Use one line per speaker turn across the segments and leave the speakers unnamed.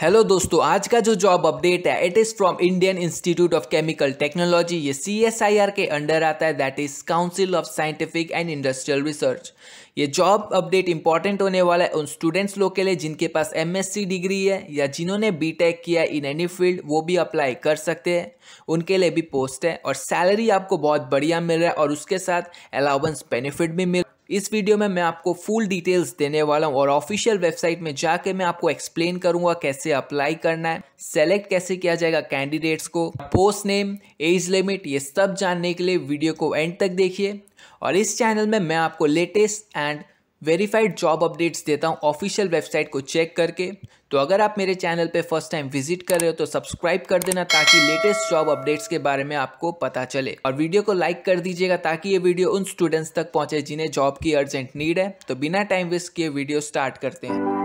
hello दोस्तों आज का जो जॉब अपडेट है it is from Indian Institute of Chemical Technology ये सी एस आई आर के अंडर आता है that is Council of Scientific and Industrial Research ये जॉब अपडेट इंपॉर्टेंट होने वाला है उन स्टूडेंट्स लोग के लिए जिनके पास एम एस सी डिग्री है या जिन्होंने बी टेक किया इन एनी फील्ड वो भी अप्लाई कर सकते हैं उनके लिए भी पोस्ट है और सैलरी आपको बहुत बढ़िया मिल रहा है और उसके साथ अलाउंस बेनिफिट भी मिल इस वीडियो में मैं आपको फुल डिटेल्स देने वाला हूँ और ऑफिशियल वेबसाइट में जाके मैं आपको एक्सप्लेन करूंगा कैसे अप्लाई करना है सेलेक्ट कैसे किया जाएगा कैंडिडेट्स को पोस्ट नेम एज लिमिट ये सब जानने के लिए वीडियो को एंड तक देखिए और इस चैनल में मैं आपको latest and verified job updates देता हूँ ऑफिशियल वेबसाइट को चेक करके तो अगर आप मेरे चैनल पे फर्स्ट टाइम विजिट कर रहे हो तो सब्सक्राइब कर देना ताकि लेटेस्ट जॉब अपडेट्स के बारे में आपको पता चले और वीडियो को लाइक कर दीजिएगा ताकि ये वीडियो उन स्टूडेंट्स तक पहुँचे जिन्हें जॉब की अर्जेंट नीड है तो बिना टाइम वेस्ट किए वीडियो स्टार्ट करते हैं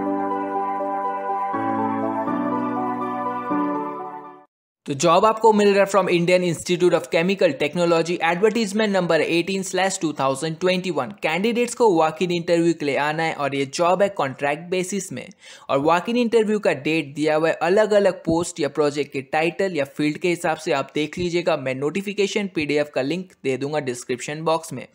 तो जॉब आपको मिल रहा है from Indian Institute of Chemical Technology advertisement number 18 slash two candidates को वॉक इन इंटरव्यू के लिए आना है और ये जॉब है कॉन्ट्रैक्ट बेसिस में और वॉक इन इंटरव्यू का डेट दिया हुआ है अलग अलग पोस्ट या प्रोजेक्ट के टाइटल या फील्ड के हिसाब से आप देख लीजिएगा मैं नोटिफिकेशन पी का लिंक दे दूंगा डिस्क्रिप्शन बॉक्स में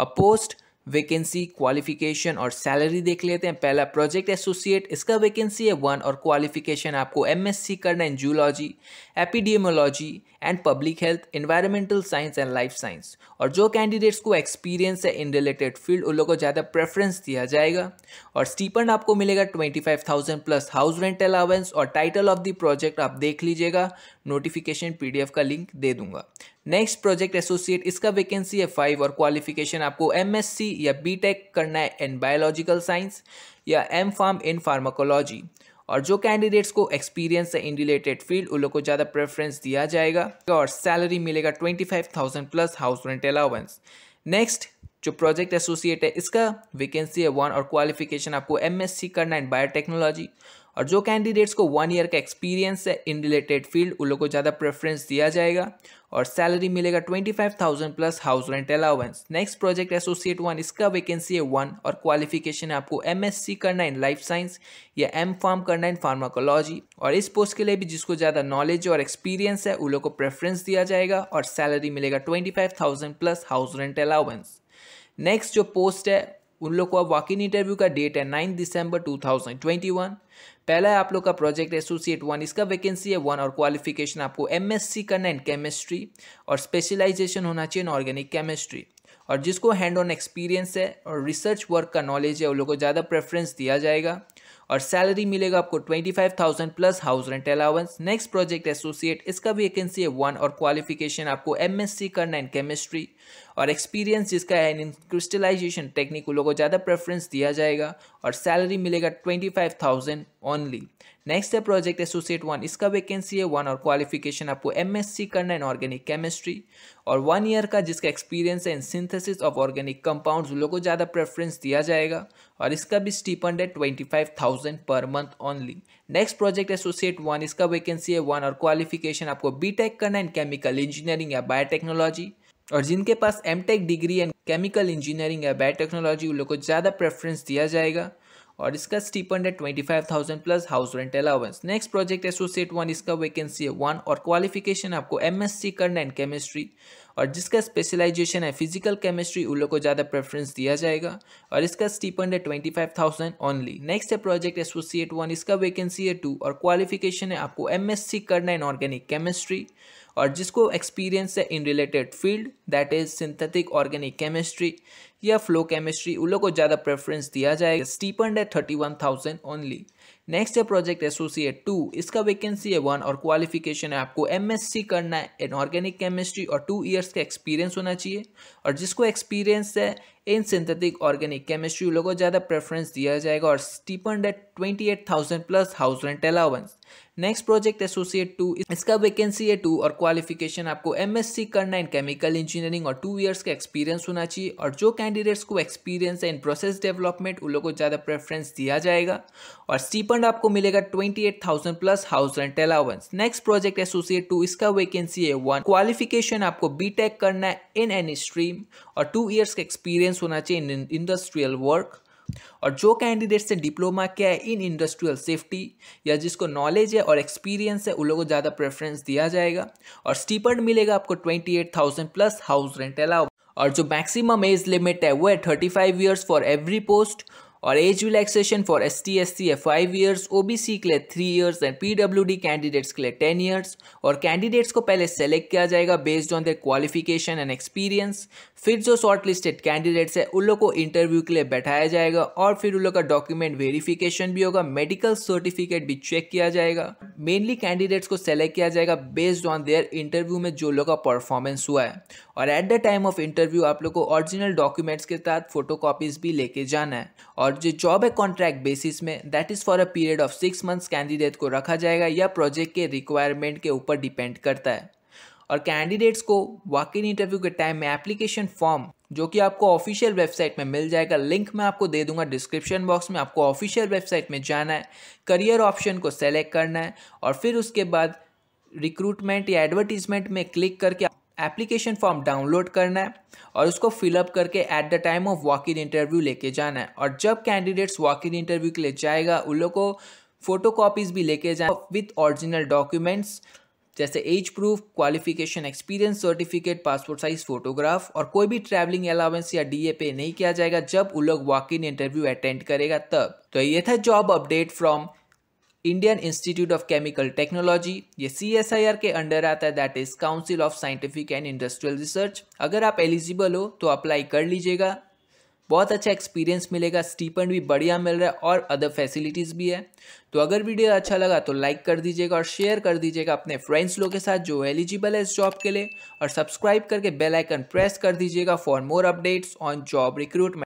और पोस्ट वैकेंसी क्वालिफिकेशन और सैलरी देख लेते हैं पहला प्रोजेक्ट एसोसिएट इसका वैकेंसी है वन और क्वालिफिकेशन आपको एमएससी करना है zoology epidemiology and public health environmental science and life science और जो कैंडिडेट्स को एक्सपीरियंस है इन रिलेटेड फील्ड उन लोगों को ज़्यादा प्रेफरेंस दिया जाएगा और स्टीपन आपको मिलेगा twenty five thousand plus house rent allowance और टाइटल ऑफ द प्रोजेक्ट आप देख लीजिएगा नोटिफिकेशन पीडीएफ का लिंक दे दूंगा नेक्स्ट प्रोजेक्ट एसोसिएट इसका वैकेंसी है फाइव और क्वालिफिकेशन आपको एमएससी या बीटेक करना है इन बायोलॉजिकल साइंस या एम फार्म इन फार्माकोलॉजी और जो कैंडिडेट्स को एक्सपीरियंस है इन रिलेटेड फील्ड उन लोग को ज़्यादा प्रेफरेंस दिया जाएगा और सैलरी मिलेगा twenty five thousand plus house rent allowance next जो प्रोजेक्ट एसोसिएट है इसका वैकेंसी है वन और क्वालिफिकेशन आपको एमएससी करना है बायोटेक्नोलॉजी और जो कैंडिडेट्स को वन ईयर का एक्सपीरियंस है इन रिलेटेड फील्ड उन लोग को ज़्यादा प्रेफरेंस दिया जाएगा और सैलरी मिलेगा twenty five thousand plus house rent allowance next project associate one इसका वैकेंसी है वन और क्वालिफिकेशन है आपको सी करना है इन लाइफ साइंस या एम फार्म करना इन फार्माकोलॉजी और इस पोस्ट के लिए भी जिसको ज़्यादा नॉलेज और एक्सपीरियंस है उन लोग को प्रेफरेंस दिया जाएगा और सैलरी मिलेगा twenty five thousand plus house rent allowance next जो पोस्ट है उन लोग को अब वॉक इन इंटरव्यू का डेट है नाइन दिसंबर 2021 पहला है आप लोग का प्रोजेक्ट एसोसिएट वन इसका वैकेंसी है वन और क्वालिफिकेशन आपको एमएससी करना है केमिस्ट्री और स्पेशलाइजेशन होना चाहिए इन ऑर्गेनिक केमिस्ट्री और जिसको हैंड ऑन एक्सपीरियंस है और रिसर्च वर्क का नॉलेज है उन लोग को ज़्यादा प्रेफरेंस दिया जाएगा और सैलरी मिलेगा आपको twenty five thousand plus house rent allowance next project associate इसका भी वैकेंसी है वन और क्वालिफिकेशन आपको एमएससी करना इन केमिस्ट्री और एक्सपीरियंस जिसका है इन क्रिस्टलाइजेशन टेक्निक लोगों को ज़्यादा प्रेफरेंस दिया जाएगा और सैलरी मिलेगा twenty five thousand only next है प्रोजेक्ट एसोसिएट वन इसका वैकेंसी है वन और क्वालिफिकेशन आपको एमएससी करना है इन ऑर्गेनिक केमिस्ट्री और वन ईयर का जिसका एक्सपीरियंस है in synthesis of organic compounds उन लोगों को ज़्यादा प्रेफरेंस दिया जाएगा और इसका भी स्टीपेंड है twenty five thousand per month only next project associate one इसका वैकेंसी है वन और क्वालिफिकेशन आपको बी करना है इन केमिकल इंजीनियरिंग या बायोटेक्नोलॉजी और जिनके पास M Tech degree and chemical engineering या बायोटेक्नोलॉजी उन लोग को ज़्यादा प्रेफरेंस दिया जाएगा और इसका स्टीपन है twenty five thousand plus house rent allowance next project associate one इसका वैकेंसी है वन और क्वालिफिकेशन आपको एम एस सी करना एंड केमिस्ट्री और जिसका स्पेशलाइजेशन है फिजिकल केमिस्ट्री उन लोग को ज़्यादा प्रेफरेंस दिया जाएगा और इसका स्टीपन है twenty five thousand only next है प्रोजेक्ट एसोसिएट वन इसका वैकेंसी है टू और क्वालिफिकेशन है आपको एम एस सी करना एंड ऑर्गेनिक केमिस्ट्री और जिसको एक्सपीरियंस है in related field that is synthetic organic chemistry या फ्लो केमिस्ट्री उन लोग को ज़्यादा प्रेफरेंस दिया जाएगा स्टीपेंड है thirty one thousand only next है प्रोजेक्ट एसोसिएट टू इसका वैकेंसी है वन और क्वालिफिकेशन है आपको एम करना है इन ऑर्गेनिक केमिस्ट्री और टू ईयर्स का एक्सपीरियंस होना चाहिए और जिसको एक्सपीरियंस है इन सिंथेटिक ऑर्गेनिक केमिस्ट्री लोगों को ज़्यादा प्रेफरेंस दिया जाएगा और stipend that twenty eight thousand plus house rent allowance next project associate two इसका वैकेंसी है टू और क्वालिफिकेशन आपको एमएससी करना इन केमिकल इंजीनियरिंग और टू इयर्स का एक्सपीरियंस होना चाहिए और जो कैंडिडेट्स को एक्सपीरियंस है इन प्रोसेस डेवलपमेंट उन लोगों को ज़्यादा प्रेफरेंस दिया जाएगा और स्टीपन आपको मिलेगा twenty eight thousand plus house rent allowance next project associate two इसका वैकेंसी है वन क्वालिफिकेशन आपको बी करना है इन एनी स्ट्रीम और टू ईयर्स का एक्सपीरियंस एक्सपीरियंस होना चाहिए इन इंडस्ट्रियल वर्क और जो कैंडिडेट्स ने डिप्लोमा किया है इन इंडस्ट्रियल सेफ्टी या जिसको नॉलेज है और एक्सपीरियंस है उन लोगों को ज़्यादा प्रेफरेंस दिया जाएगा और स्टीपर्ड मिलेगा आपको twenty eight thousand plus house rent अलाउ और जो मैक्सिमम एज लिमिट है वो है thirty five years for every post और age relaxation for S T S C है five years O B C के लिए three years and P W D candidates के लिए टेन ईयर्स और कैंडिडेट्स को पहले सेलेक्ट किया जाएगा based on their qualification and experience फिर जो शॉर्ट लिस्टेड कैंडिडेट्स है उन लोग को इंटरव्यू के लिए बैठाया जाएगा और फिर उन लोग का डॉक्यूमेंट वेरिफिकेशन भी होगा मेडिकल सर्टिफिकेट भी चेक किया जाएगा मेनली कैंडिडेट्स को सेलेक्ट किया जाएगा बेस्ड ऑन देयर इंटरव्यू में जो लोग का परफॉर्मेंस हुआ है और at the time of interview आप लोग को ओरिजिनल डॉक्यूमेंट्स के साथ फोटो कॉपीज भी लेके जाना है और जो जॉब है कॉन्ट्रैक्ट बेसिस में that is for a period of six months candidate को रखा जाएगा या प्रोजेक्ट के रिक्वायरमेंट के ऊपर डिपेंड करता है और कैंडिडेट्स को इन इंटरव्यू के टाइम में एप्लीकेशन फॉर्म जो कि आपको ऑफिशियल वेबसाइट में मिल जाएगा लिंक मैं आपको दे दूंगा डिस्क्रिप्शन बॉक्स में आपको ऑफिशियल वेबसाइट में जाना है करियर ऑप्शन को सेलेक्ट करना है और फिर उसके बाद रिक्रूटमेंट या एडवर्टीजमेंट में क्लिक करके एप्लीकेशन फॉर्म डाउनलोड करना है और उसको फिलअप करके at the time of walk in interview लेके जाना है और जब कैंडिडेट्स वॉक इन इंटरव्यू के लिए जाएगा उन लोग को फोटो कॉपीज़ भी लेके जाए विथ ऑरिजिनल डॉक्यूमेंट्स जैसे age proof qualification experience certificate passport size photograph और कोई भी ट्रैवलिंग अलाउंस या डी पे नहीं किया जाएगा जब वो लोग वॉक इन इंटरव्यू अटेंड करेगा तब तो ये था job update from Indian Institute of Chemical Technology ये सी एस आई आर के अंडर आता है that is Council of Scientific and Industrial Research अगर आप एलिजिबल हो तो अप्लाई कर लीजिएगा बहुत अच्छा एक्सपीरियंस मिलेगा स्टीपेंड भी बढ़िया मिल रहा है और अदर फैसिलिटीज़ भी है तो अगर वीडियो अच्छा लगा तो लाइक कर दीजिएगा और शेयर कर दीजिएगा अपने फ्रेंड्स लोग के साथ जो एलिजिबल है इस जॉब के लिए और सब्सक्राइब करके बेल आइकन प्रेस कर दीजिएगा for more updates on job recruitment